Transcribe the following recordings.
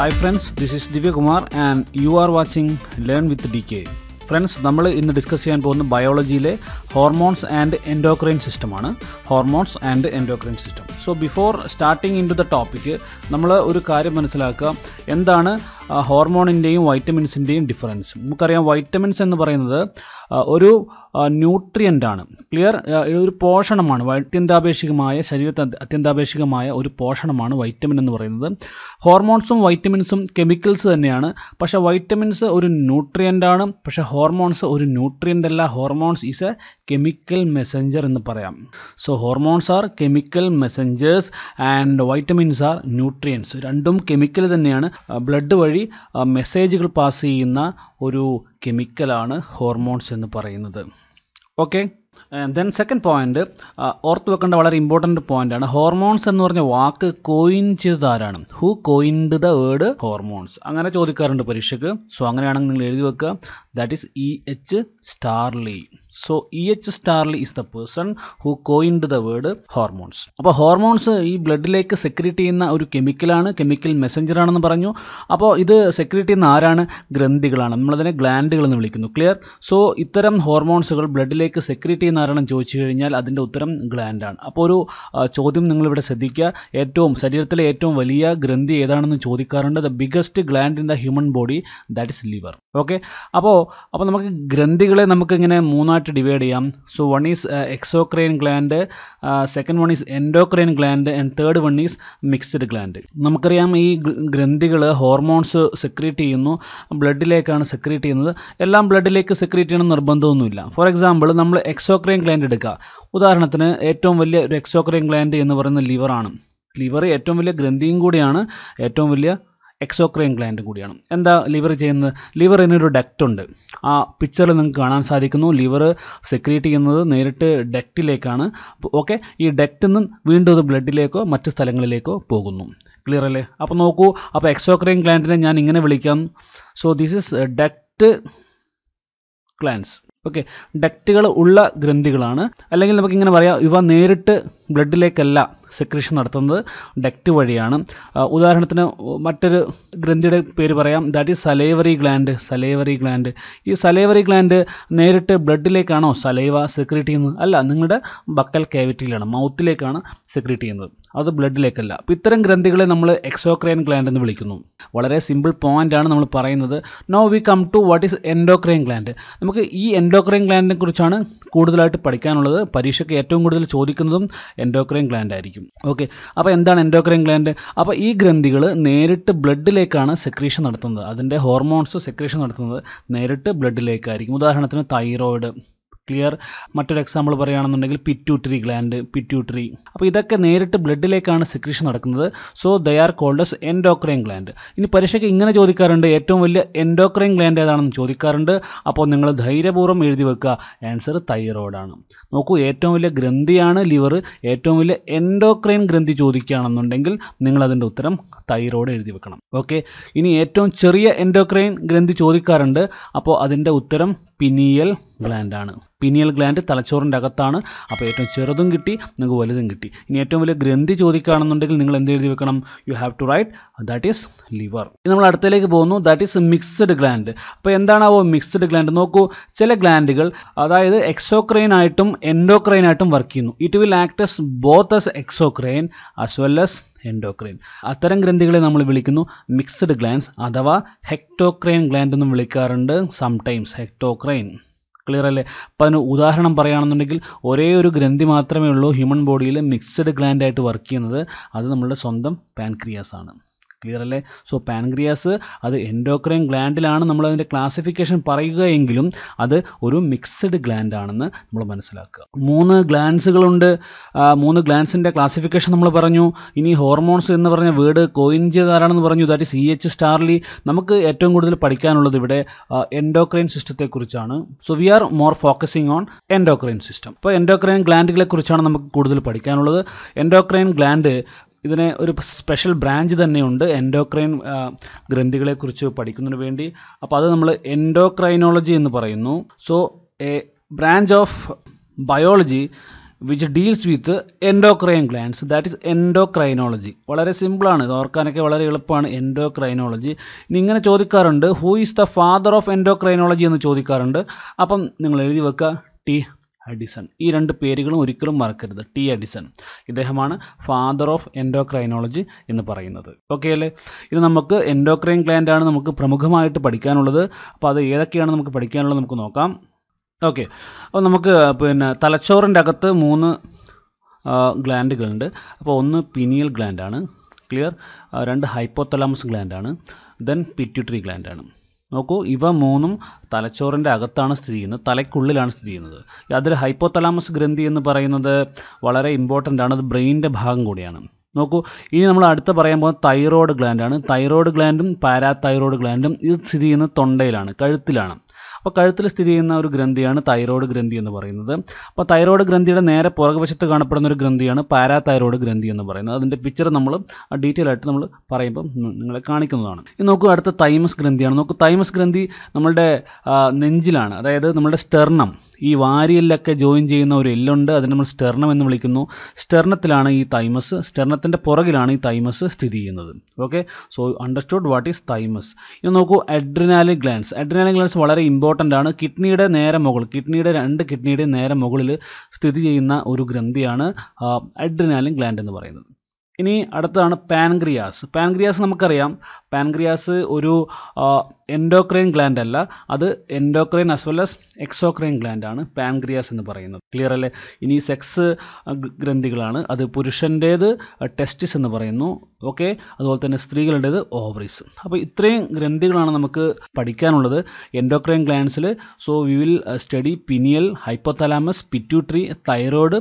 hi friends this is Divyakumar and you are watching learn with D K friends നമ്മൾ ഇന്ന് discuss ചെയ്യാൻ പോകുന്ന ബയോളജിയിലെ ഹോർമോൺസ് ആൻഡ് എൻഡോക്രൈൻ സിസ്റ്റമാണ് hormones and endocrine system so before starting in to the topic നമ്മൾ ഒരു കാര്യം മനസ്സിലാക്കുക എന്താണ് ഹോർമോണിൻ്റെയും വൈറ്റമിൻസിൻ്റെയും ഡിഫറൻസ് നമുക്കറിയാം വൈറ്റമിൻസ് എന്ന് പറയുന്നത് ഒരു ന്യൂട്രിയൻ്റാണ് ക്ലിയർ ഒരു പോഷണമാണ് അത്യന്താപേക്ഷികമായ ശരീരത്തെ അത്യന്താപേക്ഷികമായ ഒരു പോഷണമാണ് വൈറ്റമിൻ എന്ന് പറയുന്നത് ഹോർമോൺസും വൈറ്റമിൻസും കെമിക്കൽസ് തന്നെയാണ് പക്ഷേ വൈറ്റമിൻസ് ഒരു ന്യൂട്രിയൻ്റാണ് പക്ഷേ ഹോർമോൺസ് ഒരു ന്യൂട്രിയൻ്റ് അല്ല hormones is a chemical messenger എന്ന് പറയാം so hormones are chemical messengers and vitamins are nutrients രണ്ടും കെമിക്കൽ തന്നെയാണ് ബ്ലഡ് വഴി മെസ്സേജുകൾ പാസ് ചെയ്യുന്ന ഒരു കെമിക്കലാണ് ഹോർമോൺസ് എന്ന് പറയുന്നത് ഓക്കെ ദെൻ സെക്കൻഡ് പോയിന്റ് ഓർത്ത് വെക്കേണ്ട വളരെ ഇമ്പോർട്ടൻറ്റ് പോയിന്റാണ് ഹോർമോൺസ് എന്ന് പറഞ്ഞ വാക്ക് കോയിൻ ആരാണ് who coined the word hormones അങ്ങനെ ചോദിക്കാറുണ്ട് പരീക്ഷയ്ക്ക് സോ അങ്ങനെയാണെങ്കിൽ നിങ്ങൾ എഴുതി വെക്കുക that is E H Starling so E H Starling is the person who coined the word hormones അപ്പോൾ ഹോർമോൺസ് ഈ ബ്ലഡിലേക്ക് സെക്രീറ്റ് ചെയ്യുന്ന ഒരു കെമിക്കലാണ് കെമിക്കൽ മെസ്സഞ്ചർ ആണെന്ന് പറഞ്ഞു അപ്പോൾ ഇത് സെക്രീറ്റ് ചെയ്യുന്ന ആരാണ് ഗ്രന്ഥികളാണ് നമ്മളതിനെ ഗ്ലാൻഡുകൾ എന്ന് വിളിക്കുന്നു ക്ലിയർ സോ ഇത്തരം ഹോർമോൺസുകൾ ബ്ലഡിലേക്ക് സെക്രീറ്റ് ചെയ്യുന്ന ആരാണെന്ന് ചോദിച്ചു കഴിഞ്ഞാൽ അതിൻ്റെ ഉത്തരം ഗ്ലാൻഡാണ് അപ്പോൾ ഒരു ചോദ്യം നിങ്ങളിവിടെ ശ്രദ്ധിക്കുക ഏറ്റവും ശരീരത്തിലെ ഏറ്റവും വലിയ ഗ്രന്ഥി ഏതാണെന്ന് ചോദിക്കാറുണ്ട് the biggest gland in the human body that is liver okay അപ്പോൾ അപ്പോൾ നമുക്ക് ഗ്രന്ഥികളെ നമുക്കിങ്ങനെ ഇങ്ങനെ മൂന്നായിട്ട് പാർട്ട് ഡിവൈഡ് ചെയ്യാം so one is exocrine gland second one is endocrine gland and third one is mixed gland നമുക്കറിയാം ഈ ഗ്രന്ഥികൾ ഹോർമോൺസ് സെക്രീറ്റ് ചെയ്യുന്നു ബ്ലഡിലേക്കാണ് സെക്രീറ്റ് ചെയ്യുന്നത് എല്ലാം ബ്ലഡിലേക്ക് സെക്രീറ്റ് ചെയ്യണം നിർബന്ധമൊന്നുമില്ല ഫോർ എക്സാമ്പിൾ നമ്മൾ എക്സോക്രൈൻ ഗ്ലാൻഡ് എടുക്കുക ഉദാഹരണത്തിന് ഏറ്റവും വലിയ ഒരു എക്സോക്രൈൻ ഗ്ലാൻഡ് എന്ന് പറയുന്ന ലിവറാണ് ലിവർ ഏറ്റവും വലിയ ഗ്രന്ഥിയും കൂടിയാണ് ഏറ്റവും വലിയ എക്സോക്രൈൻ ഗ്ലാൻഡും കൂടിയാണ് എന്താ ലിവർ ചെയ്യുന്നത് ലിവറിനൊരു ഡക്റ്റ് ഉണ്ട് ആ പിക്ചറിൽ നിങ്ങൾക്ക് കാണാൻ സാധിക്കുന്നു ലിവർ സെക്രീറ്റ് ചെയ്യുന്നത് നേരിട്ട് ഡക്റ്റിലേക്കാണ് ഓക്കെ ഈ ഡക്റ്റിൽ നിന്ന് വീണ്ടും അത് ബ്ലഡിലേക്കോ മറ്റ് സ്ഥലങ്ങളിലേക്കോ പോകുന്നു ക്ലിയർ അല്ലേ അപ്പോൾ നോക്കൂ അപ്പോൾ എക്സോക്രൈൻ ഗ്ലാൻഡിനെ ഞാൻ ഇങ്ങനെ വിളിക്കാം so this is duct glands okay ഡക്റ്റുകൾ ഉള്ള ഗ്രന്ഥികളാണ് അല്ലെങ്കിൽ നമുക്ക് ഇങ്ങനെ പറയാം ഇവ നേരിട്ട് ബ്ലഡിലേക്കല്ല സെക്രീഷൻ നടത്തുന്നത് ഡക്റ്റ് വഴിയാണ് ഉദാഹരണത്തിന് മറ്റൊരു ഗ്രന്ഥിയുടെ പേര് പറയാം that is salivary gland salivary gland ഈ സലേവറി ഗ്ലാൻഡ് നേരിട്ട് ബ്ലഡിലേക്കാണോ സലൈവ സെക്രീറ്റ് ചെയ്യുന്നത് അല്ല നിങ്ങളുടെ ബക്കൽ കാവിറ്റിയിലാണ് മൗത്തിലേക്കാണ് സെക്രീറ്റ് ചെയ്യുന്നത് അത് ബ്ലഡിലേക്കല്ല അപ്പോൾ ഇത്തരം ഗ്രന്ഥികളെ നമ്മൾ എക്സോക്രൈൻ ഗ്ലാൻഡ് എന്ന് വിളിക്കുന്നു വളരെ സിമ്പിൾ ആണ് നമ്മൾ പറയുന്നത് no we come to what is endocrine gland നമുക്ക് ഈ എൻഡോ എൻഡോക്രൈൻ ഗ്ലാൻഡിനെ കുറിച്ചാണ് കൂടുതലായിട്ട് പഠിക്കാനുള്ളത് പരീക്ഷയ്ക്ക് ഏറ്റവും കൂടുതൽ ചോദിക്കുന്നതും എൻഡോക്രൈൻ ഗ്ലാൻഡ് ആയിരിക്കും ഓക്കെ അപ്പോൾ എന്താണ് എൻഡോക്രൈൻ ഗ്ലാൻഡ് അപ്പോൾ ഈ ഗ്രന്ഥികൾ നേരിട്ട് ബ്ലഡിലേക്കാണ് സെക്രീഷൻ നടത്തുന്നത് അതിൻ്റെ ഹോർമോൺസ് സെക്രീഷൻ നടത്തുന്നത് നേരിട്ട് ബ്ലഡിലേക്കായിരിക്കും ഉദാഹരണത്തിന് തൈറോയിഡ് ക്ലിയർ മറ്റൊരു എക്സാമ്പിൾ പറയുകയാണെന്നുണ്ടെങ്കിൽ പിറ്റ്യൂട്ടറി ഗ്ലാൻഡ് പിറ്റ്യൂട്ടറി അപ്പോൾ ഇതൊക്കെ നേരിട്ട് ബ്ലഡിലേക്കാണ് സെക്രീഷൻ നടക്കുന്നത് so they are called as endocrine gland ഇനി പരീക്ഷയ്ക്ക് ഇങ്ങനെ ചോദിക്കാറുണ്ട് ഏറ്റവും വലിയ എൻഡോക്രൈൻ ഗ്ലാൻഡ് ഏതാണെന്ന് ചോദിക്കാറുണ്ട് അപ്പോൾ നിങ്ങൾ ധൈര്യപൂർവ്വം എഴുതി വെക്കുക ആൻസർ തൈറോയിഡാണ് നോക്കൂ ഏറ്റവും വലിയ ഗ്രന്ഥിയാണ് ലിവർ ഏറ്റവും വലിയ എൻഡോക്രൈൻ ഗ്രന്ഥി ചോദിക്കുകയാണെന്നുണ്ടെങ്കിൽ നിങ്ങൾ അതിൻ്റെ ഉത്തരം തൈറോയിഡ് എഴുതി വെക്കണം ഓക്കെ ഇനി ഏറ്റവും ചെറിയ എൻഡോക്രൈൻ ഗ്രന്ഥി ചോദിക്കാറുണ്ട് അപ്പോൾ അതിൻ്റെ ഉത്തരം പിനിയൽ ഗ്ലാൻഡാണ് പിനിയൽ ഗ്ലാൻഡ് തലച്ചോറിൻ്റെ അകത്താണ് അപ്പോൾ ഏറ്റവും ചെറുതും കിട്ടി നിങ്ങൾക്ക് വലുതും കിട്ടി ഇനി ഏറ്റവും വലിയ ഗ്രന്ഥി ചോദിക്കുകയാണെന്നുണ്ടെങ്കിൽ നിങ്ങൾ എന്ത് എഴുതി വെക്കണം you have to write that is liver നമ്മൾ അടുത്തേക്ക് പോകുന്നു ദാറ്റ് ഈസ് മിക്സ്ഡ് ഗ്ലാൻഡ് അപ്പോൾ എന്താണാവോ മിക്സ്ഡ് ഗ്ലാൻഡ് നോക്കൂ ചില ഗ്ലാൻഡുകൾ അതായത് എക്സോക്രൈൻ ആയിട്ടും എൻഡോക്രൈൻ ആയിട്ടും വർക്ക് ചെയ്യുന്നു it will act as both as exocrine as well as endocrine അത്തരം ഗ്രന്ഥികളെ നമ്മൾ വിളിക്കുന്നു മിക്സഡ് ഗ്ലാൻസ് അഥവാ ഹെക്ടോക്രൈൻ ഗ്ലാൻഡ് എന്നും വിളിക്കാറുണ്ട് സംടൈംസ് ഹെക്ടോക്രൈൻ ക്ലിയർ അല്ലേ അപ്പോൾ അതിന് ഉദാഹരണം പറയുകയാണെന്നുണ്ടെങ്കിൽ ഒരേ ഒരു ഗ്രന്ഥി മാത്രമേ ഉള്ളൂ ഹ്യൂമൻ ബോഡിയിൽ മിക്സഡ് ഗ്ലാൻഡായിട്ട് വർക്ക് ചെയ്യുന്നത് അത് നമ്മളുടെ സ്വന്തം പാൻക്രിയാസ് ആണ് ക്ലിയർ അല്ലേ സോ പാൻക്രിയാസ് അത് എൻഡോക്രൈൻ ഗ്ലാൻഡിലാണ് നമ്മൾ അതിൻ്റെ ക്ലാസിഫിക്കേഷൻ പറയുക എങ്കിലും അത് ഒരു മിക്സഡ് ഗ്ലാൻഡ് ആണെന്ന് നമ്മൾ മനസ്സിലാക്കുക മൂന്ന് ഗ്ലാൻസുകളുണ്ട് മൂന്ന് ഗ്ലാൻസിൻ്റെ ക്ലാസിഫിക്കേഷൻ നമ്മൾ പറഞ്ഞു ഇനി ഹോർമോൺസ് എന്ന് പറഞ്ഞ വേർഡ് കോയിൻ പറഞ്ഞു ദാറ്റ് സി എച്ച് സ്റ്റാർലി നമുക്ക് ഏറ്റവും കൂടുതൽ പഠിക്കാനുള്ളത് ഇവിടെ എൻഡോക്രൈൻ സിസ്റ്റത്തെക്കുറിച്ചാണ് so we are more focusing on endocrine system അപ്പോൾ എൻഡോക്രൈൻ ഗ്ലാൻഡുകളെ കുറിച്ചാണ് നമുക്ക് കൂടുതൽ പഠിക്കാനുള്ളത് എൻഡോക്രൈൻ ഗ്ലാൻഡ് ഇതിനെ ഒരു സ്പെഷ്യൽ ബ്രാഞ്ച് തന്നെയുണ്ട് എൻഡോക്രൈൻ ഗ്രന്ഥികളെക്കുറിച്ച് പഠിക്കുന്നതിന് വേണ്ടി അപ്പോൾ അത് നമ്മൾ എൻഡോക്രൈനോളജി എന്ന് പറയുന്നു so a branch of biology which deals with endocrine glands that is endocrinology വളരെ സിമ്പിളാണ് ഇത് ഓർക്കാനൊക്കെ വളരെ എളുപ്പമാണ് എൻഡോക്രൈനോളജി ഇങ്ങനെ ചോദിക്കാറുണ്ട് who is the father of endocrinology എന്ന് ചോദിക്കാറുണ്ട് അപ്പം നിങ്ങൾ എഴുതി വെക്കുക ടി അഡിസൺ ഈ രണ്ട് പേരുകളും ഒരിക്കലും മറക്കരുത് ടി അഡിസൺ ഇദ്ദേഹമാണ് ഫാദർ ഓഫ് എൻഡോക്രൈനോളജി എന്ന് പറയുന്നത് ഓക്കെ അല്ലേ ഇത് നമുക്ക് എൻഡോക്രൈൻ ആണ് നമുക്ക് പ്രമുഖമായിട്ട് പഠിക്കാനുള്ളത് അപ്പോൾ അത് ഏതൊക്കെയാണ് നമുക്ക് പഠിക്കാനുള്ളത് നമുക്ക് നോക്കാം ഓക്കെ അപ്പോൾ നമുക്ക് പിന്നെ തലച്ചോറിൻ്റെ അകത്ത് മൂന്ന് ഗ്ലാൻഡുകളുണ്ട് അപ്പോൾ ഒന്ന് പിനിയൽ ഗ്ലാൻഡാണ് ക്ലിയർ രണ്ട് ഹൈപ്പോത്തലാമസ് ഗ്ലാൻഡാണ് ദെൻ പിറ്റ്യൂട്ടറി ഗ്ലാൻഡാണ് നോക്കൂ ഇവ മൂന്നും തലച്ചോറിൻ്റെ അകത്താണ് സ്ഥിതി ചെയ്യുന്നത് തലയ്ക്കുള്ളിലാണ് സ്ഥിതി ചെയ്യുന്നത് അതിൽ ഹൈപ്പോതലാമസ് ഗ്രന്ഥി എന്ന് പറയുന്നത് വളരെ ഇമ്പോർട്ടൻ്റ് ആണ് അത് ബ്രെയിനിൻ്റെ ഭാഗം കൂടിയാണ് നോക്കൂ ഇനി നമ്മൾ അടുത്ത പറയാൻ പോകുന്ന തൈറോയ്ഡ് ഗ്ലാൻഡാണ് തൈറോയ്ഡ് ഗ്ലാൻഡും പാരാതൈറോയ്ഡ് ഗ്ലാൻഡും ഇത് സ്ഥിതി ചെയ്യുന്നത് തൊണ്ടയിലാണ് കഴുത്തിലാണ് അപ്പോൾ കഴുത്തിൽ സ്ഥിതി ചെയ്യുന്ന ഒരു ഗ്രന്ഥിയാണ് തൈറോയ്ഡ് ഗ്രന്ഥി എന്ന് പറയുന്നത് അപ്പോൾ തൈറോയ്ഡ് ഗ്രന്ഥിയുടെ നേരെ പുറകുവശത്ത് കാണപ്പെടുന്ന ഒരു ഗ്രന്ഥിയാണ് പാരാതൈറോയ്ഡ് ഗ്രന്ഥി എന്ന് പറയുന്നത് അതിൻ്റെ പിക്ചർ നമ്മൾ ഡീറ്റെയിൽ ആയിട്ട് നമ്മൾ പറയുമ്പോൾ നിങ്ങളെ കാണിക്കുന്നതാണ് ഇനി നോക്കൂ അടുത്ത തൈമസ് ഗ്രന്ഥിയാണ് നോക്കൂ തൈമസ് ഗ്രന്ഥി നമ്മളുടെ നെഞ്ചിലാണ് അതായത് നമ്മുടെ സ്റ്റെർണം ഈ വാരിയിലൊക്കെ ജോയിൻ ചെയ്യുന്ന ഒരു എല്ലുണ്ട് അതിന് നമ്മൾ സ്റ്റെർണം എന്ന് വിളിക്കുന്നു സ്റ്റെർണത്തിലാണ് ഈ തൈമസ് സ്റ്റെർണത്തിൻ്റെ പുറകിലാണ് ഈ തൈമസ് സ്ഥിതി ചെയ്യുന്നത് okay so understood what is thymus ഇനി നോക്കൂ അഡ്രിനാലി ഗ്ലാൻസ് അഡ്രിനാലി ഗ്ലാൻസ് വളരെ ഇമ്പോർട്ടൻ്റ് ആണ് കിഡ്നിയുടെ നേരെ മുകളിൽ കിഡ്നിയുടെ രണ്ട് കിഡ്നിയുടെ നേരെ മുകളിൽ സ്ഥിതി ചെയ്യുന്ന ഒരു ഗ്രന്ഥിയാണ് അഡ്രിനാലിൻ ഗ്ലാൻഡ് എന്ന് പറയുന്നത് ഇനി അടുത്തതാണ് പാൻക്രിയാസ് പാൻക്രിയാസ് നമുക്കറിയാം പാൻക്രിയാസ് ഒരു എൻഡോക്രൈൻ ഗ്ലാൻഡ് അല്ല അത് endocrine as well as exocrine ഗ്ലാൻഡാണ് പാൻക്രിയാസ് എന്ന് പറയുന്നത് ക്ലിയർ അല്ലേ ഇനി സെക്സ് ഗ്രന്ഥികളാണ് അത് പുരുഷൻ്റേത് ടെസ്റ്റിസ് എന്ന് പറയുന്നു ഓക്കെ അതുപോലെ തന്നെ സ്ത്രീകളുടേത് ഓവറീസ് അപ്പോൾ ഇത്രയും ഗ്രന്ഥികളാണ് നമുക്ക് പഠിക്കാനുള്ളത് എൻഡോക്രൈൻ ഗ്ലാൻഡ്സിൽ so we will study pineal hypothalamus pituitary thyroid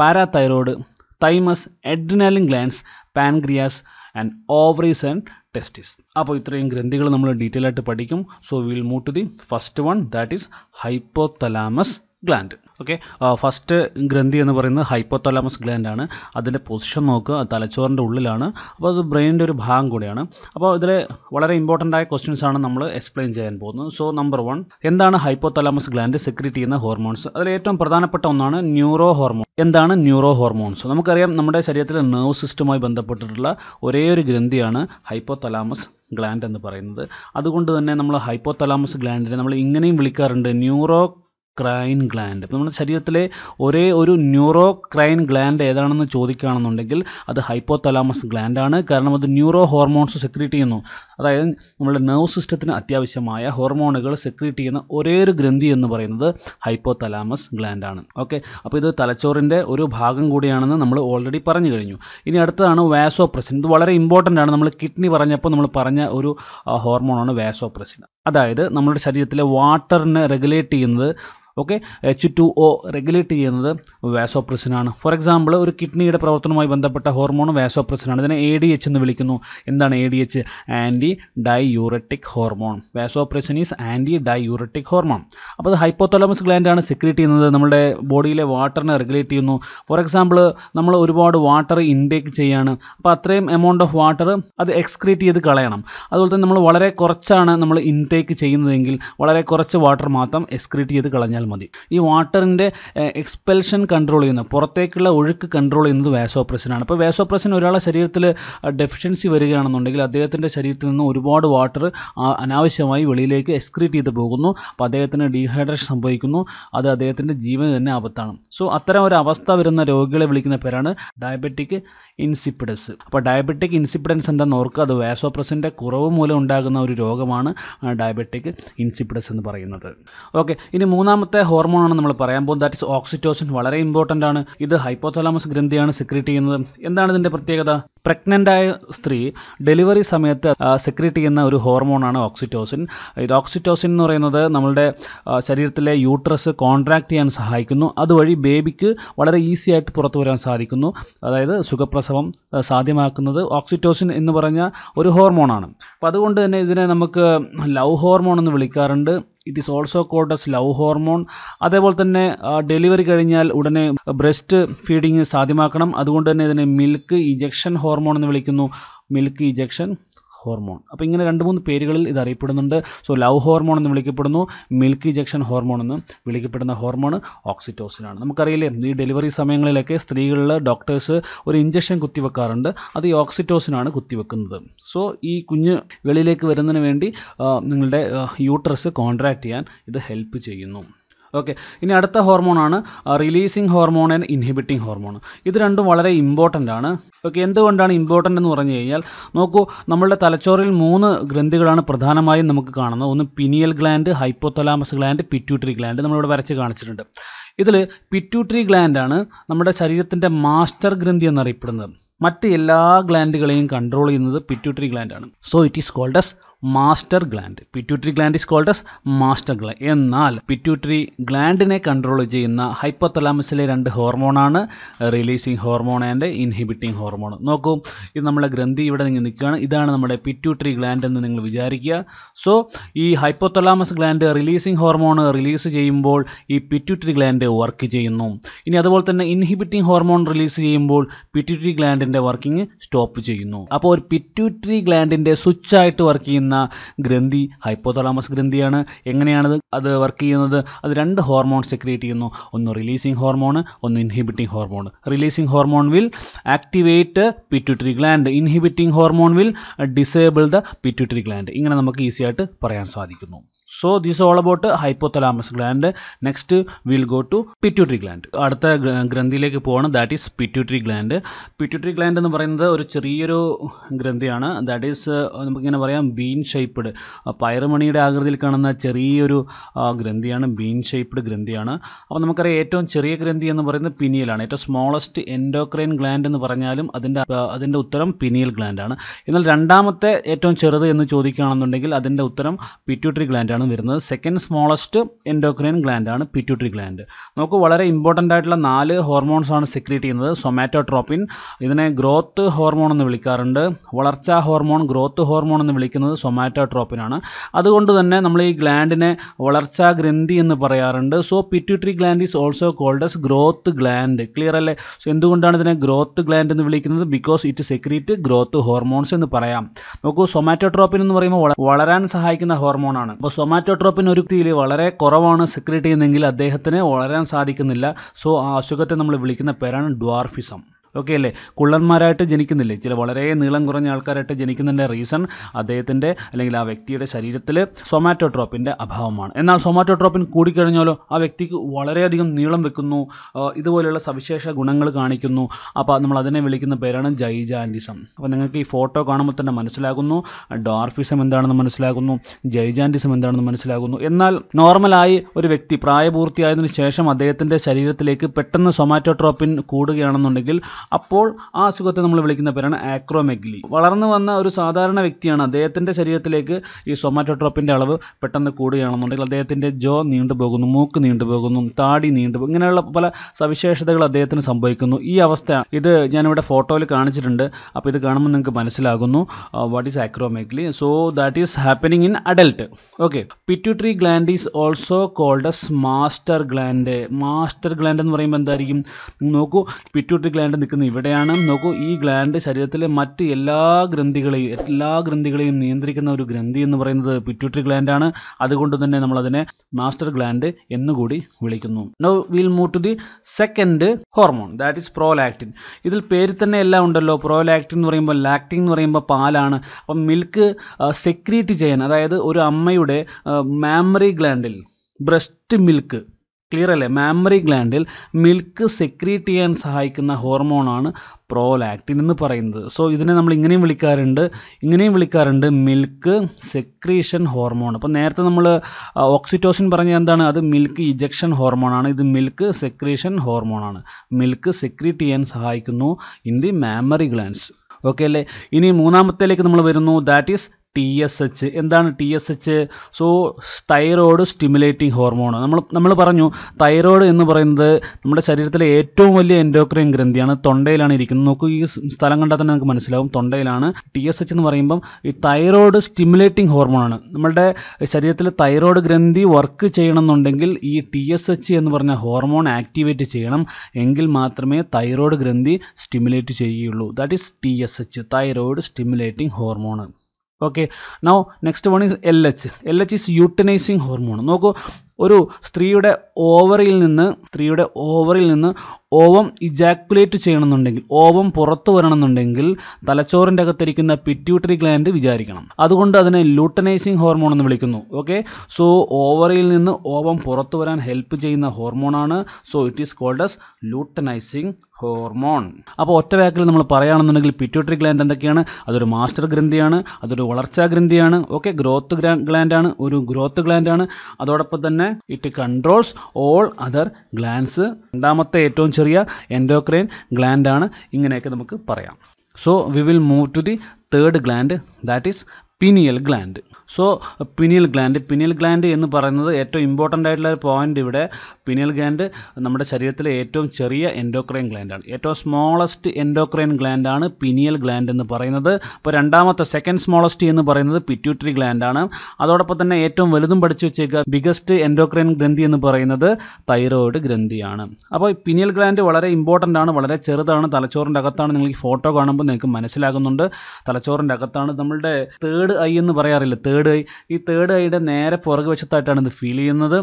parathyroid thymus adrenaline glands pancreas and ovaries and testis അപ്പോൾ ഇത്രയും ഗ്രന്ഥികൾ നമ്മൾ ഡീറ്റെയിൽ ആയിട്ട് പഠിക്കും so will move to the first one that is hypothalamus gland okay first ഗ്രന്ഥി എന്ന് പറയുന്നത് hypothalamus gland ആണ് അതിൻ്റെ പൊസിഷൻ നോക്കുക തലച്ചോറിൻ്റെ ഉള്ളിലാണ് അപ്പോൾ അത് ബ്രെയിനിൻ്റെ ഒരു ഭാഗം കൂടിയാണ് അപ്പോൾ ഇതിൽ വളരെ ഇമ്പോർട്ടൻ്റ് ആയ ക്വസ്റ്റ്യൻസ് ആണ് നമ്മൾ എക്സ്പ്ലെയിൻ ചെയ്യാൻ പോകുന്നത് സോ നമ്പർ വൺ എന്താണ് ഹൈപ്പോത്തലാമസ് ഗ്ലാൻഡ് സെക്രീറ്റ് ചെയ്യുന്ന ഹോർമോൺസ് അതിൽ ഏറ്റവും പ്രധാനപ്പെട്ട ഒന്നാണ് ന്യൂറോ ഹോർമോൺ എന്താണ് ന്യൂറോ ഹോർമോൺസ് നമുക്കറിയാം നമ്മുടെ ശരീരത്തിലെ നെർവ് സിസ്റ്റമായി ബന്ധപ്പെട്ടിട്ടുള്ള ഒരേ ഒരു ഗ്രന്ഥിയാണ് ഹൈപ്പോതലാമസ് ഗ്ലാൻഡ് എന്ന് പറയുന്നത് അതുകൊണ്ട് തന്നെ നമ്മൾ ഹൈപ്പോതലാമസ് ഗ്ലാൻഡിനെ നമ്മൾ ഇങ്ങനെയും വിളിക്കാറുണ്ട് ന്യൂറോ ക്രൈൻ ഗ്ലാൻഡ് നമ്മുടെ ശരീരത്തിലെ ഒരേ ഒരു ന്യൂറോ ക്രൈൻ ഗ്ലാൻഡ് ഏതാണെന്ന് ചോദിക്കുകയാണെന്നുണ്ടെങ്കിൽ അത് ഹൈപ്പോ തലാമസ് ഗ്ലാൻഡാണ് കാരണം അത് ന്യൂറോ ഹോർമോൺസ് സെക്രീറ്റ് ചെയ്യുന്നു അതായത് നമ്മുടെ നെർവ് സിസ്റ്റത്തിന് അത്യാവശ്യമായ ഹോർമോണുകൾ സെക്രീറ്റ് ചെയ്യുന്ന ഒരേ ഒരു ഗ്രന്ഥി എന്ന് പറയുന്നത് ഹൈപ്പോ തലാമസ് ഗ്ലാൻഡാണ് ഓക്കെ അപ്പോൾ ഇത് തലച്ചോറിൻ്റെ ഒരു ഭാഗം കൂടിയാണെന്ന് നമ്മൾ ഓൾറെഡി പറഞ്ഞു കഴിഞ്ഞു ഇനി അടുത്തതാണ് വാസോപ്രസിൻ ഇത് വളരെ ഇമ്പോർട്ടൻ്റ് ആണ് നമ്മൾ കിഡ്നി പറഞ്ഞപ്പോൾ നമ്മൾ പറഞ്ഞ ഒരു ഹോർമോണാണ് വാസോപ്രസിൻ അതായത് നമ്മുടെ ശരീരത്തിലെ വാട്ടറിനെ റെഗുലേറ്റ് ചെയ്യുന്നത് okay H two O regulate ചെയ്യുന്നത് വാസോപ്രസിൻ ആണ് ഫോർ എക്സാമ്പിൾ ഒരു കിഡ്നിയുടെ പ്രവർത്തനവുമായി ബന്ധപ്പെട്ട ഹോർമോൺ വാസോപ്രസിൻ ആണ് ഇതിനെ എ ഡി എച്ച് എന്ന് വിളിക്കുന്നു എന്താണ് A D H anti diuretic hormone vasopressin is anti diuretic hormone അപ്പോൾ അത് ഹൈപ്പോതോലമസ് ഗ്ലാൻഡാണ് സെക്രീറ്റ് ചെയ്യുന്നത് നമ്മുടെ ബോഡിയിലെ വാട്ടറിനെ റെഗുലേറ്റ് ചെയ്യുന്നു ഫോർ എക്സാമ്പിൾ നമ്മൾ ഒരുപാട് വാട്ടർ ഇൻടേക്ക് ചെയ്യാണ് അപ്പോൾ അത്രയും എമൗണ്ട് ഓഫ് വാട്ടർ അത് എക്സ്ക്രീറ്റ് ചെയ്ത് കളയണം അതുപോലെ തന്നെ നമ്മൾ വളരെ കുറച്ചാണ് നമ്മൾ ഇൻടേക്ക് ചെയ്യുന്നതെങ്കിൽ വളരെ കുറച്ച് വാട്ടർ മാത്രം എക്സ്ക്രീറ്റ് ചെയ്ത് കളഞ്ഞാൽ കഴിഞ്ഞാൽ മതി ഈ വാട്ടറിൻ്റെ എക്സ്പെൽഷൻ കൺട്രോൾ ചെയ്യുന്നത് പുറത്തേക്കുള്ള ഒഴുക്ക് കൺട്രോൾ ചെയ്യുന്നത് വാസോപ്രസിനാണ് അപ്പോൾ വാസോപ്രസിൻ ഒരാളെ ശരീരത്തിൽ ഡെഫിഷ്യൻസി വരികയാണെന്നുണ്ടെങ്കിൽ അദ്ദേഹത്തിൻ്റെ ശരീരത്തിൽ നിന്ന് ഒരുപാട് വാട്ടർ അനാവശ്യമായി വെളിയിലേക്ക് എക്സ്ക്രീറ്റ് ചെയ്ത് പോകുന്നു അപ്പോൾ അദ്ദേഹത്തിന് ഡീഹൈഡ്രേഷൻ സംഭവിക്കുന്നു അത് അദ്ദേഹത്തിൻ്റെ ജീവൻ തന്നെ ആപത്താണ് സോ അത്തരം ഒരു അവസ്ഥ വരുന്ന രോഗികളെ വിളിക്കുന്ന പേരാണ് ഡയബറ്റിക് ഇൻസിപ്പിഡസ് അപ്പോൾ ഡയബറ്റിക് ഇൻസിപ്പിഡൻസ് എന്താണെന്ന് ഓർക്കുക അത് വാസോപ്രസിൻ്റെ കുറവ് മൂലം ഉണ്ടാകുന്ന ഒരു രോഗമാണ് ഡയബറ്റിക് ഇൻസിപ്പിഡസ് എന്ന് പറയുന്നത് ഓക്കെ ഇനി മൂന്നാമത്തെ മൂന്നാമത്തെ ഹോർമോണാണ് നമ്മൾ പറയാൻ പോകുന്നത് ദാറ്റ് ഇസ് ഓക്സിറ്റോസിൻ വളരെ ഇമ്പോർട്ടൻ്റ് ആണ് ഇത് ഹൈപ്പോതലാമസ് ഗ്രന്ഥിയാണ് സെക്രീറ്റ് ചെയ്യുന്നത് എന്താണ് ഇതിൻ്റെ പ്രത്യേകത പ്രഗ്നൻ്റ് ആയ സ്ത്രീ ഡെലിവറി സമയത്ത് സെക്രീറ്റ് ചെയ്യുന്ന ഒരു ഹോർമോണാണ് ഓക്സിറ്റോസിൻ ഇത് ഓക്സിറ്റോസിൻ എന്ന് പറയുന്നത് നമ്മളുടെ ശരീരത്തിലെ യൂട്രസ് കോൺട്രാക്ട് ചെയ്യാൻ സഹായിക്കുന്നു അതുവഴി ബേബിക്ക് വളരെ ഈസി ആയിട്ട് പുറത്തു വരാൻ സാധിക്കുന്നു അതായത് സുഖപ്രസവം സാധ്യമാക്കുന്നത് ഓക്സിറ്റോസിൻ എന്ന് പറഞ്ഞ ഒരു ഹോർമോണാണ് അപ്പോൾ അതുകൊണ്ട് തന്നെ ഇതിനെ നമുക്ക് ലവ് ഹോർമോൺ എന്ന് വിളിക്കാറുണ്ട് it is also called as love hormone അതേപോലെ തന്നെ ഡെലിവറി കഴിഞ്ഞാൽ ഉടനെ ബ്രസ്റ്റ് ഫീഡിങ് സാധ്യമാക്കണം അതുകൊണ്ട് തന്നെ ഇതിനെ മിൽക്ക് ഇജക്ഷൻ ഹോർമോൺ എന്ന് വിളിക്കുന്നു മിൽക്ക് ഇജക്ഷൻ ഹോർമോൺ അപ്പോൾ ഇങ്ങനെ രണ്ട് മൂന്ന് പേരുകളിൽ ഇത് അറിയപ്പെടുന്നുണ്ട് സോ ലവ് ഹോർമോൺ എന്ന് വിളിക്കപ്പെടുന്നു മിൽക്ക് ഇജക്ഷൻ ഹോർമോൺ എന്ന് വിളിക്കപ്പെടുന്ന ഹോർമോൺ ആണ് നമുക്കറിയില്ലേ ഈ ഡെലിവറി സമയങ്ങളിലൊക്കെ സ്ത്രീകളിൽ ഡോക്ടേഴ്സ് ഒരു ഇഞ്ചക്ഷൻ കുത്തിവെക്കാറുണ്ട് അത് ഈ ഓക്സിറ്റോസിനാണ് കുത്തിവെക്കുന്നത് സോ ഈ കുഞ്ഞ് വെളിയിലേക്ക് വരുന്നതിന് വേണ്ടി നിങ്ങളുടെ യൂട്രസ് കോൺട്രാക്ട് ചെയ്യാൻ ഇത് ഹെൽപ്പ് ചെയ്യുന്നു ഓക്കെ ഇനി അടുത്ത ഹോർമോണാണ് releasing hormone and inhibiting hormone ഇത് രണ്ടും വളരെ ഇമ്പോർട്ടൻ്റ് ആണ് ഓക്കെ എന്തുകൊണ്ടാണ് ഇമ്പോർട്ടൻ്റ് എന്ന് പറഞ്ഞു കഴിഞ്ഞാൽ നോക്കൂ നമ്മളുടെ തലച്ചോറിൽ മൂന്ന് ഗ്രന്ഥികളാണ് പ്രധാനമായും നമുക്ക് കാണുന്നത് ഒന്ന് pineal gland hypothalamus gland pituitary gland നമ്മളിവിടെ വരച്ച് കാണിച്ചിട്ടുണ്ട് ഇതിൽ പിറ്റ്യൂട്ടറി ഗ്ലാൻഡാണ് നമ്മുടെ ശരീരത്തിൻ്റെ മാസ്റ്റർ ഗ്രന്ഥി എന്നറിയപ്പെടുന്നത് മറ്റ് എല്ലാ ഗ്ലാൻഡുകളെയും കൺട്രോൾ ചെയ്യുന്നത് പിറ്റ്യൂട്ടറി ഗ്ലാൻഡാണ് so it is called as master gland pituitary gland is called as master gland എന്നാൽ പിറ്റ്യൂട്ടറി ഗ്ലാൻഡിനെ കൺട്രോൾ ചെയ്യുന്ന ഹൈപ്പത്തലാമസിലെ രണ്ട് ഹോർമോണാണ് releasing hormone and inhibiting hormone നോക്കൂ ഇത് നമ്മുടെ ഗ്രന്ഥി ഇവിടെ നിങ്ങൾ നിൽക്കുകയാണ് ഇതാണ് നമ്മുടെ പിറ്റ്യൂട്ടറി ഗ്ലാൻഡ് എന്ന് നിങ്ങൾ വിചാരിക്കുക സോ ഈ hypothalamus gland releasing hormone release ചെയ്യുമ്പോൾ ഈ പിറ്റ്യൂട്ടറി ഗ്ലാൻഡ് വർക്ക് ചെയ്യുന്നു ഇനി അതുപോലെ തന്നെ ഇൻഹിബിറ്റിംഗ് ഹോർമോൺ റിലീസ് ചെയ്യുമ്പോൾ പിറ്റ്യൂട്ടറി ഗ്ലാൻഡിൻ്റെ വർക്കിംഗ് സ്റ്റോപ്പ് ചെയ്യുന്നു അപ്പോൾ ഒരു പിറ്റ്യൂട്ടറി ഗ്ലാൻഡിൻ്റെ സ്വിച്ച് ആയിട്ട് വർക്ക് ചെയ്യുന്ന എന്ന ഗ്രന്ഥി ഹൈപ്പോതലാമസ് ഗ്രന്ഥിയാണ് എങ്ങനെയാണത് അത് വർക്ക് ചെയ്യുന്നത് അത് രണ്ട് ഹോർമോൺ സെക്രിയേറ്റ് ചെയ്യുന്നു ഒന്ന് റിലീസിങ് ഹോർമോൺ ഒന്ന് inhibiting hormone releasing hormone will activate pituitary gland inhibiting hormone will disable the pituitary gland ഇങ്ങനെ നമുക്ക് ഈസി ആയിട്ട് പറയാൻ സാധിക്കുന്നു so this all about hypothalamus gland next will go to pituitary gland അടുത്ത ഗ്രന്ഥിയിലേക്ക് പോകണം that is pituitary gland pituitary gland എന്ന് പറയുന്നത് ഒരു ചെറിയൊരു ഗ്രന്ഥിയാണ് ദാറ്റ് ഈസ് നമുക്കിങ്ങനെ പറയാം ബീൻ ഷേപ്പ്ഡ് പയറുമണിയുടെ ആകൃതിയിൽ കാണുന്ന ചെറിയൊരു ഗ്രന്ഥിയാണ് ബീൻ ഷേപ്പ്ഡ് ഗ്രന്ഥിയാണ് അപ്പോൾ നമുക്കറിയാം ഏറ്റവും ചെറിയ ഗ്രന്ഥി എന്ന് പറയുന്നത് പിനിയലാണ് ഏറ്റവും സ്മോളസ്റ്റ് എൻഡോക്രൈൻ ഗ്ലാൻഡ് എന്ന് പറഞ്ഞാലും അതിൻ്റെ അതിൻ്റെ ഉത്തരം പിനിയൽ ഗ്ലാൻഡാണ് എന്നാൽ രണ്ടാമത്തെ ഏറ്റവും ചെറുത് എന്ന് ചോദിക്കുകയാണെന്നുണ്ടെങ്കിൽ അതിൻ്റെ ഉത്തരം പിറ്റ്യൂട്ടറി ഗ്ലാൻഡാണ് ആണ് വരുന്നത് സെക്കൻഡ് സ്മോളസ്റ്റ് എൻഡോക്രൈൻ ഗ്ലാൻഡാണ് പിറ്റ്യൂട്ടറി ഗ്ലാൻഡ് നമുക്ക് വളരെ ഇമ്പോർട്ടൻ്റ് ആയിട്ടുള്ള നാല് ഹോർമോൺസ് ആണ് സെക്രീറ്റ് ചെയ്യുന്നത് സൊമാറ്റോട്രോപ്പിൻ ഇതിനെ ഗ്രോത്ത് ഹോർമോൺ എന്ന് വിളിക്കാറുണ്ട് വളർച്ചാ ഹോർമോൺ ഗ്രോത്ത് ഹോർമോൺ എന്ന് വിളിക്കുന്നത് സൊമാറ്റോട്രോപ്പിനാണ് അതുകൊണ്ട് തന്നെ നമ്മൾ ഈ ഗ്ലാൻഡിനെ വളർച്ചാ ഗ്രന്ഥി എന്ന് പറയാറുണ്ട് so pituitary gland is also called as growth gland clear അല്ലേ സോ എന്തുകൊണ്ടാണ് ഇതിനെ ഗ്രോത്ത് ഗ്ലാൻഡ് എന്ന് വിളിക്കുന്നത് because it secrete growth hormones എന്ന് പറയാം നോക്കൂ സൊമാറ്റോട്രോപ്പിൻ എന്ന് പറയുമ്പോൾ വളരാൻ സഹായിക്കുന്ന ഹോർമോണാണ് അപ്പോൾ സൊമാറ്റോട്രോപ്പിന് ഒരു വ്യക്തിയിൽ വളരെ കുറവാണ് സെക്രീറ്റ് ചെയ്യുന്നതെങ്കിൽ അദ്ദേഹത്തിന് വളരാൻ സാധിക്കുന്നില്ല സോ ആ അസുഖത്തെ നമ്മൾ വിളിക്കുന്ന പേരാണ് ഡ്വാർഫിസം ഓക്കെ അല്ലേ കുള്ളന്മാരായിട്ട് ജനിക്കുന്നില്ലേ ചില വളരെ നീളം കുറഞ്ഞ ആൾക്കാരായിട്ട് ജനിക്കുന്നതിൻ്റെ റീസൺ അദ്ദേഹത്തിൻ്റെ അല്ലെങ്കിൽ ആ വ്യക്തിയുടെ ശരീരത്തിൽ സൊമാറ്റോട്രോപ്പിൻ്റെ അഭാവമാണ് എന്നാൽ സൊമാറ്റോട്രോപ്പിൻ കൂടിക്കഴിഞ്ഞാലോ ആ വ്യക്തിക്ക് വളരെയധികം നീളം വെക്കുന്നു ഇതുപോലെയുള്ള സവിശേഷ ഗുണങ്ങൾ കാണിക്കുന്നു അപ്പോൾ നമ്മൾ അതിനെ വിളിക്കുന്ന പേരാണ് ജൈജാൻഡിസം അപ്പോൾ നിങ്ങൾക്ക് ഈ ഫോട്ടോ കാണുമ്പോൾ തന്നെ മനസ്സിലാകുന്നു ഡോർഫിസം എന്താണെന്ന് മനസ്സിലാകുന്നു ജൈജാൻഡിസം എന്താണെന്ന് മനസ്സിലാകുന്നു എന്നാൽ നോർമലായി ഒരു വ്യക്തി പ്രായപൂർത്തിയായതിനു ശേഷം അദ്ദേഹത്തിൻ്റെ ശരീരത്തിലേക്ക് പെട്ടെന്ന് സൊമാറ്റോട്രോപ്പിൻ കൂടുകയാണെന്നുണ്ടെങ്കിൽ അപ്പോൾ ആ അസുഖത്തെ നമ്മൾ വിളിക്കുന്ന പേരാണ് ആക്രോമെഗ്ലി വളർന്നു വന്ന ഒരു സാധാരണ വ്യക്തിയാണ് അദ്ദേഹത്തിൻ്റെ ശരീരത്തിലേക്ക് ഈ സൊമാറ്റോട്രോപ്പിൻ്റെ അളവ് പെട്ടെന്ന് കൂടുകയാണെന്നുണ്ടെങ്കിൽ അദ്ദേഹത്തിൻ്റെ ജോ നീണ്ടുപോകുന്നു മൂക്ക് നീണ്ടുപോകുന്നു താടി നീണ്ടു ഇങ്ങനെയുള്ള പല സവിശേഷതകൾ അദ്ദേഹത്തിന് സംഭവിക്കുന്നു ഈ അവസ്ഥ ഇത് ഞാനിവിടെ ഫോട്ടോയിൽ കാണിച്ചിട്ടുണ്ട് അപ്പോൾ ഇത് കാണുമ്പോൾ നിങ്ങൾക്ക് മനസ്സിലാകുന്നു what is acromegaly so that is happening in adult okay pituitary gland is also called as master gland master gland എന്ന് പറയുമ്പോൾ എന്തായിരിക്കും നോക്കൂ പിറ്റ്യൂട്ടറി ഗ്ലാൻഡ് നിൽക്കുന്നത് ഇവിടെയാണ് നോക്കൂ ഈ ഗ്ലാൻഡ് ശരീരത്തിലെ മറ്റ് എല്ലാ ഗ്രന്ഥികളെയും എല്ലാ ഗ്രന്ഥികളെയും നിയന്ത്രിക്കുന്ന ഒരു ഗ്രന്ഥി എന്ന് പറയുന്നത് പിറ്റ്യൂട്ടറി ഗ്ലാൻഡാണ് അതുകൊണ്ട് തന്നെ നമ്മൾ അതിനെ മാസ്റ്റർ ഗ്ലാൻഡ് എന്നുകൂടി വിളിക്കുന്നു no will move to the second hormone that is prolactin ഇതിൽ പേര് തന്നെ എല്ലാം ഉണ്ടല്ലോ പ്രോലാക്റ്റിൻ എന്ന് പറയുമ്പോൾ ലാക്റ്റിൻ എന്ന് പറയുമ്പോൾ പാലാണ് അപ്പം മിൽക്ക് സെക്രീറ്റ് ചെയ്യാൻ അതായത് ഒരു അമ്മയുടെ മാമറി ഗ്ലാൻഡിൽ ബ്രസ്റ്റ് മിൽക്ക് ക്ലിയർ അല്ലേ മാമറി ഗ്ലാൻഡിൽ മിൽക്ക് സെക്രീറ്റ് ചെയ്യാൻ സഹായിക്കുന്ന ഹോർമോണാണ് പ്രോലാക്റ്റിൻ എന്ന് പറയുന്നത് സോ ഇതിനെ നമ്മൾ ഇങ്ങനെയും വിളിക്കാറുണ്ട് ഇങ്ങനെയും വിളിക്കാറുണ്ട് മിൽക്ക് സെക്രീഷൻ ഹോർമോൺ അപ്പോൾ നേരത്തെ നമ്മൾ ഓക്സിറ്റോസിൻ പറഞ്ഞ എന്താണ് അത് മിൽക്ക് ഇജക്ഷൻ ഹോർമോണാണ് ഇത് മിൽക്ക് സെക്രീഷൻ ഹോർമോണാണ് മിൽക്ക് സെക്രീറ്റ് ചെയ്യാൻ സഹായിക്കുന്നു in the mammary glands okay അല്ലേ ഇനി മൂന്നാമത്തേലേക്ക് നമ്മൾ വരുന്നു that is T S H എന്താണ് T S H so thyroid stimulating hormone നമ്മൾ നമ്മൾ പറഞ്ഞു തൈറോയ്ഡ് എന്ന് പറയുന്നത് നമ്മുടെ ശരീരത്തിലെ ഏറ്റവും വലിയ എൻഡോക്രൈൻ ഗ്രന്ഥിയാണ് തൊണ്ടയിലാണ് ഇരിക്കുന്നത് നോക്കൂ ഈ സ്ഥലം കണ്ടാൽ തന്നെ നമുക്ക് മനസ്സിലാവും തൊണ്ടയിലാണ് ടി എസ് എച്ച് എന്ന് പറയുമ്പം ഈ തൈറോയ്ഡ് സ്റ്റിമുലേറ്റിംഗ് ഹോർമോണാണ് നമ്മുടെ ശരീരത്തിൽ തൈറോയ്ഡ് ഗ്രന്ഥി വർക്ക് ചെയ്യണമെന്നുണ്ടെങ്കിൽ ഈ ടി എസ് എച്ച് എന്ന് പറഞ്ഞ ഹോർമോൺ ആക്ടിവേറ്റ് ചെയ്യണം എങ്കിൽ മാത്രമേ തൈറോയ്ഡ് ഗ്രന്ഥി സ്റ്റിമുലേറ്റ് ചെയ്യുകയുള്ളൂ that is T S H thyroid stimulating hormone okay now next one is L H L H is luteinizing hormone നോക്കൂ ഒരു സ്ത്രീയുടെ ഓവറിൽ നിന്ന് സ്ത്രീയുടെ ഓവറിൽ നിന്ന് ഓവം ഇജാക്കുലേറ്റ് ചെയ്യണമെന്നുണ്ടെങ്കിൽ ഓവം പുറത്തു വരണമെന്നുണ്ടെങ്കിൽ തലച്ചോറിൻ്റെ അകത്തിരിക്കുന്ന പിറ്റ്യൂട്ടറി ഗ്ലാൻഡ് വിചാരിക്കണം അതുകൊണ്ട് അതിനെ ലൂട്ടനൈസിങ് ഹോർമോൺ എന്ന് വിളിക്കുന്നു ഓക്കെ സോ ഓവറിൽ നിന്ന് ഓവം പുറത്തു വരാൻ ഹെൽപ്പ് ചെയ്യുന്ന ഹോർമോണാണ് so it is called as luteinizing hormone അപ്പോൾ ഒറ്റ വാക്കിൽ നമ്മൾ പറയുകയാണെന്നുണ്ടെങ്കിൽ പിറ്റ്യൂട്ടറി ഗ്ലാൻഡ് എന്തൊക്കെയാണ് അതൊരു മാസ്റ്റർ ഗ്രന്ഥിയാണ് അതൊരു വളർച്ചാ ഗ്രന്ഥിയാണ് ഓക്കെ ഗ്രോത്ത് ഗ്ലാൻഡ് ആണ് ഒരു ഗ്രോത്ത് ഗ്ലാൻഡ് ആണ് അതോടൊപ്പം തന്നെ it controls all other glands രണ്ടാമത്തെ ഏറ്റവും ചെറിയ എൻഡോക്രൈൻ ഗ്ലാൻഡ് ആണ് ഇങ്ങനെയൊക്കെ നമുക്ക് പറയാം so we will move to the third gland that is pineal gland so pineal gland pineal gland എന്ന് പറയുന്നത് ഏറ്റവും ഇമ്പോർട്ടൻ്റ് ആയിട്ടുള്ള ഒരു പോയിന്റ് ഇവിടെ പിനിയൽ ഗ്ലാൻഡ് നമ്മുടെ ശരീരത്തിലെ ഏറ്റവും ചെറിയ എൻഡോക്രൈൻ ഗ്ലാൻഡാണ് ഏറ്റവും സ്മോളസ്റ്റ് എൻഡോക്രൈൻ ഗ്ലാൻഡാണ് പിനിയൽ ഗ്ലാൻഡ് എന്ന് പറയുന്നത് ഇപ്പോൾ രണ്ടാമത്തെ സെക്കൻഡ് സ്മോളസ്റ്റ് എന്ന് പറയുന്നത് പിറ്റ്യൂട്ടറി ഗ്ലാൻഡാണ് അതോടൊപ്പം തന്നെ ഏറ്റവും വലുതും പഠിച്ചു വെച്ചേക്കുക ബിഗസ്റ്റ് എൻഡോക്രൈൻ ഗ്രന്ഥി എന്ന് പറയുന്നത് തൈറോയിഡ് ഗ്രന്ഥിയാണ് അപ്പോൾ പിനിയൽ ഗ്ലാൻഡ് വളരെ ഇമ്പോർട്ടൻ്റ് ആണ് വളരെ ചെറുതാണ് തലച്ചോറിൻ്റെ അകത്താണ് നിങ്ങൾക്ക് ഫോട്ടോ കാണുമ്പോൾ നിങ്ങൾക്ക് മനസ്സിലാകുന്നുണ്ട് തലച്ചോറിൻ്റെ അകത്താണ് നമ്മളുടെ തേർഡ് തേർഡ് ഐ എന്ന് പറയാറില്ല തേർഡ് ഐ ഈ തേർഡ് ഐയുടെ നേരെ പുറകു വശത്തായിട്ടാണ് ഇത് ഫീൽ ചെയ്യുന്നത്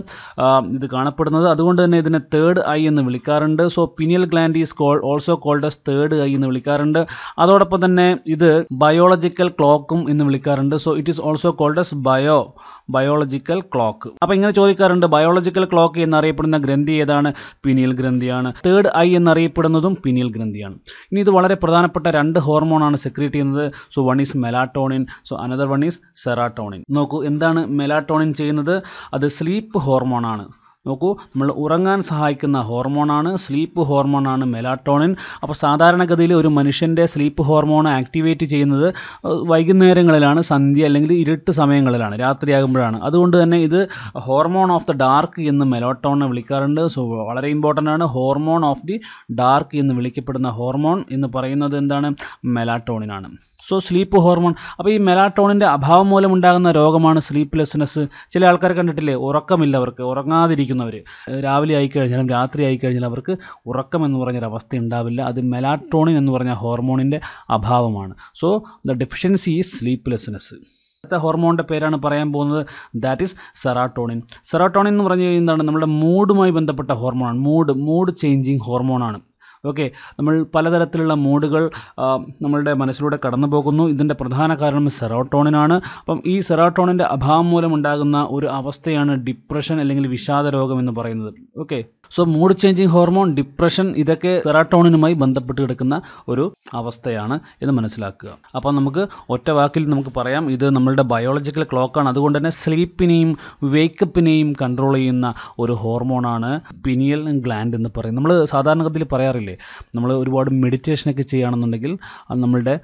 ഇത് കാണപ്പെടുന്നത് അതുകൊണ്ട് തന്നെ ഇതിനെ തേർഡ് ഐ എന്ന് വിളിക്കാറുണ്ട് so pineal gland is call also called as third eye എന്ന് വിളിക്കാറുണ്ട് അതോടൊപ്പം തന്നെ ഇത് ബയോളജിക്കൽ ക്ലോക്കും എന്ന് വിളിക്കാറുണ്ട് so it is also called as bio biological clock അപ്പോൾ ഇങ്ങനെ ചോദിക്കാറുണ്ട് ബയോളജിക്കൽ ക്ലോക്ക് എന്നറിയപ്പെടുന്ന ഗ്രന്ഥി ഏതാണ് പിനിയൽ ഗ്രന്ഥിയാണ് തേർഡ് ഐ എന്നറിയപ്പെടുന്നതും പിനിയൽ ഗ്രന്ഥിയാണ് ഇനി ഇത് വളരെ പ്രധാനപ്പെട്ട രണ്ട് ഹോർമോണാണ് സെക്രീറ്റ് ചെയ്യുന്നത് so one is melatonin so another another one is serotonin നോക്കൂ എന്താണ് മെലാട്ടോണിൻ ചെയ്യുന്നത് അത് സ്ലീപ്പ് ഹോർമോണാണ് നോക്കൂ നമ്മൾ ഉറങ്ങാൻ സഹായിക്കുന്ന ഹോർമോണാണ് സ്ലീപ്പ് ഹോർമോണാണ് മെലാട്ടോണിൻ അപ്പോൾ സാധാരണഗതിയിൽ ഒരു മനുഷ്യൻ്റെ സ്ലീപ്പ് ഹോർമോൺ ആക്ടിവേറ്റ് ചെയ്യുന്നത് വൈകുന്നേരങ്ങളിലാണ് സന്ധ്യ അല്ലെങ്കിൽ ഇരുട്ട് സമയങ്ങളിലാണ് രാത്രിയാകുമ്പോഴാണ് അതുകൊണ്ട് തന്നെ ഇത് ഹോർമോൺ ഓഫ് ദ ഡാർക്ക് എന്ന് മെലോട്ടോണിനെ വിളിക്കാറുണ്ട് സോ വളരെ ഇമ്പോർട്ടൻ്റ് ആണ് ഹോർമോൺ ഓഫ് ദി ഡാർക്ക് എന്ന് വിളിക്കപ്പെടുന്ന ഹോർമോൺ എന്ന് പറയുന്നത് എന്താണ് മെലാട്ടോണിനാണ് സോ സ്ലീപ്പ് ഹോർമോൺ അപ്പോൾ ഈ മെലാട്ടോണിൻ്റെ അഭാവം മൂലമുണ്ടാകുന്ന രോഗമാണ് സ്ലീപ്പ്ലെസ്നെസ് ചില ആൾക്കാർ കണ്ടിട്ടില്ലേ ഉറക്കമില്ല അവർക്ക് ഉറങ്ങാതിരിക്കുന്നവർ രാവിലെ ആയിക്കഴിഞ്ഞാലും രാത്രി കഴിഞ്ഞാലും അവർക്ക് ഉറക്കം എന്ന് പറഞ്ഞൊരവസ്ഥ ഉണ്ടാവില്ല അത് മെലാട്ടോണിൻ എന്ന് പറഞ്ഞ ഹോർമോണിൻ്റെ അഭാവമാണ് so the deficiency is sleeplessness അടുത്ത ഹോർമോണിൻ്റെ പേരാണ് പറയാൻ പോകുന്നത് ദാറ്റ് ഈസ് സെറാട്ടോണിൻ സെറാട്ടോണിൻ എന്ന് പറഞ്ഞു കഴിഞ്ഞാൽ എന്താണ് നമ്മുടെ മൂഡുമായി ബന്ധപ്പെട്ട ഹോർമോണാണ് മൂഡ് മൂഡ് ചേഞ്ചിങ് ഹോർമോണാണ് ഓക്കെ നമ്മൾ പലതരത്തിലുള്ള മൂഡുകൾ നമ്മളുടെ മനസ്സിലൂടെ കടന്നു പോകുന്നു ഇതിൻ്റെ പ്രധാന കാരണം സെറോട്ടോണിനാണ് അപ്പം ഈ സെറോട്ടോണിൻ്റെ അഭാവം മൂലമുണ്ടാകുന്ന ഒരു അവസ്ഥയാണ് ഡിപ്രഷൻ അല്ലെങ്കിൽ വിഷാദ രോഗം എന്ന് പറയുന്നത് okay so mood changing hormone depression ഇതൊക്കെ സെറാട്ടോണിനുമായി ബന്ധപ്പെട്ട് കിടക്കുന്ന ഒരു അവസ്ഥയാണ് എന്ന് മനസ്സിലാക്കുക അപ്പോൾ നമുക്ക് ഒറ്റ വാക്കിൽ നമുക്ക് പറയാം ഇത് നമ്മളുടെ ബയോളജിക്കൽ ക്ലോക്കാണ് അതുകൊണ്ട് തന്നെ സ്ലീപ്പിനെയും വേക്കപ്പിനെയും കൺട്രോൾ ചെയ്യുന്ന ഒരു ഹോർമോണാണ് പിനിയൽ ഗ്ലാൻഡ് എന്ന് പറയും നമ്മൾ സാധാരണഗതിയിൽ പറയാറില്ലേ നമ്മൾ ഒരുപാട് മെഡിറ്റേഷനൊക്കെ ചെയ്യുകയാണെന്നുണ്ടെങ്കിൽ നമ്മളുടെ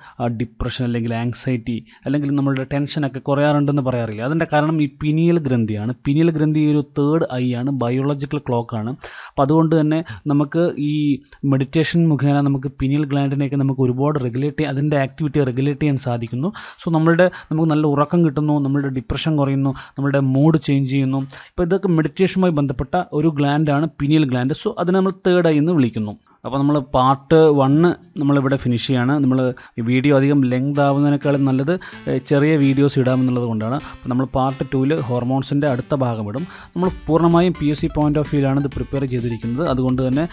ഡിപ്രഷൻ അല്ലെങ്കിൽ ആങ്സൈറ്റി അല്ലെങ്കിൽ നമ്മളുടെ ടെൻഷനൊക്കെ കുറയാറുണ്ടെന്ന് പറയാറില്ലേ അതിൻ്റെ കാരണം ഈ പിനിയൽ ഗ്രന്ഥിയാണ് പിനിയൽ ഗ്രന്ഥി ഒരു തേർഡ് ഐ ആണ് ബയോളജിക്കൽ ക്ലോക്കാണ് അപ്പം അതുകൊണ്ട് തന്നെ നമുക്ക് ഈ മെഡിറ്റേഷൻ മുഖേന നമുക്ക് പിനിയൽ ഗ്ലാൻഡിനെയൊക്കെ നമുക്ക് ഒരുപാട് റെഗുലേറ്റ് അതിൻ്റെ ആക്ടിവിറ്റി റെഗുലേറ്റ് ചെയ്യാൻ സാധിക്കുന്നു സോ നമ്മളുടെ നമുക്ക് നല്ല ഉറക്കം കിട്ടുന്നു നമ്മളുടെ ഡിപ്രഷൻ കുറയുന്നു നമ്മളുടെ മൂഡ് ചേഞ്ച് ചെയ്യുന്നു ഇപ്പോൾ ഇതൊക്കെ മെഡിറ്റേഷനുമായി ബന്ധപ്പെട്ട ഒരു ഗ്ലാൻഡാണ് പിനിയൽ ഗ്ലാൻഡ് സോ അതിനെ നമ്മൾ തേർഡ് ഐ എന്ന് വിളിക്കുന്നു അപ്പോൾ നമ്മൾ പാർട്ട് വണ്ണ് നമ്മളിവിടെ ഫിനിഷ് ചെയ്യാണ് നമ്മൾ വീഡിയോ അധികം ലെങ്ത് ആവുന്നതിനേക്കാളും നല്ലത് ചെറിയ വീഡിയോസ് ഇടാമെന്നുള്ളത് കൊണ്ടാണ് അപ്പോൾ നമ്മൾ പാർട്ട് ടൂവിൽ ഹോർമോൺസിൻ്റെ അടുത്ത ഭാഗം ഇടും നമ്മൾ പൂർണ്ണമായും P S C point of വ്യൂലാണ് ഇത് പ്രിപ്പയർ ചെയ്തിരിക്കുന്നത് അതുകൊണ്ട് തന്നെ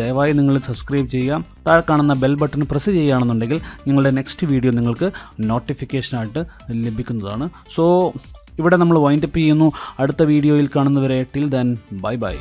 ദയവായി നിങ്ങൾ സബ്സ്ക്രൈബ് ചെയ്യുക താഴെ കാണുന്ന ബെൽ ബട്ടൺ പ്രസ് ചെയ്യുകയാണെന്നുണ്ടെങ്കിൽ നിങ്ങളുടെ നെക്സ്റ്റ് വീഡിയോ നിങ്ങൾക്ക് നോട്ടിഫിക്കേഷനായിട്ട് ലഭിക്കുന്നതാണ് സോ ഇവിടെ നമ്മൾ വൈൻഡപ്പ് ചെയ്യുന്നു അടുത്ത വീഡിയോയിൽ കാണുന്നവരെ ടിൽ ദൻ ബൈ ബൈ